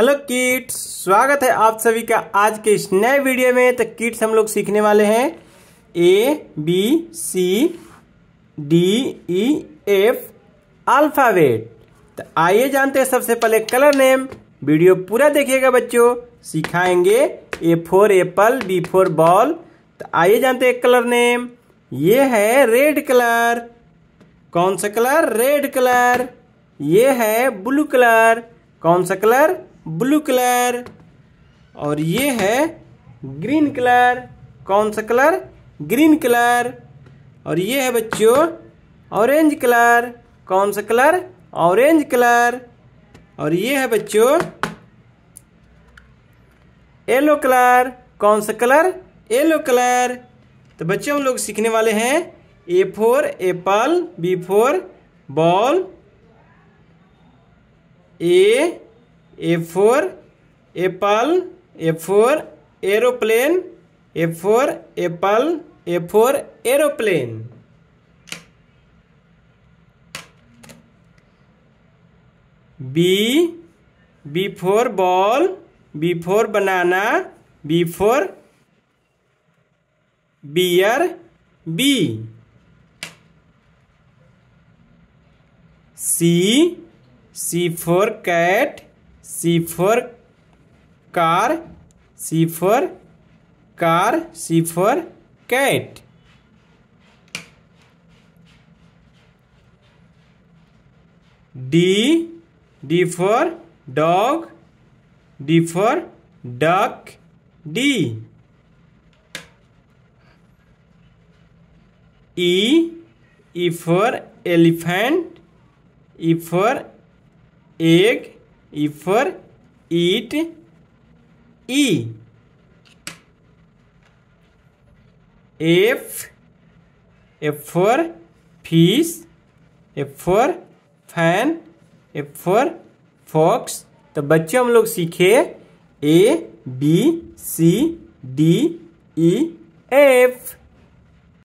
hello kids स्वागत है आप सभी का आज के इस नए वीडियो में तो किड्स हम लोग सीखने वाले हैं A B C D E F alphabet तो आइए जानते हैं सबसे पहले कलर नेम वीडियो पूरा देखिएगा बच्चों सिखाएंगे A for apple B for ball तो आइए जानते हैं कलर नेम ये है रेड कलर कौन सा कलर रेड कलर ये है ब्लू कलर कौन सा कलर ब्लू कलर और ये है ग्रीन कलर कौन सा कलर ग्रीन कलर और ये है बच्चों ऑरेंज कलर कौन सा कलर ऑरेंज कलर और ये है बच्चों येलो कलर कौन सा कलर येलो कलर तो बच्चों हम लोग सीखने वाले हैं A for apple B for ball A A for apple A for aeroplane A for apple A for aeroplane B B for ball B for banana B for bear B C C for cat C for car C for car C for cat D D for dog D for duck D E E for elephant E for egg E for eat E F F for fish F for fan F for fox तो बच्चे हम लोग सीखे A B C D E F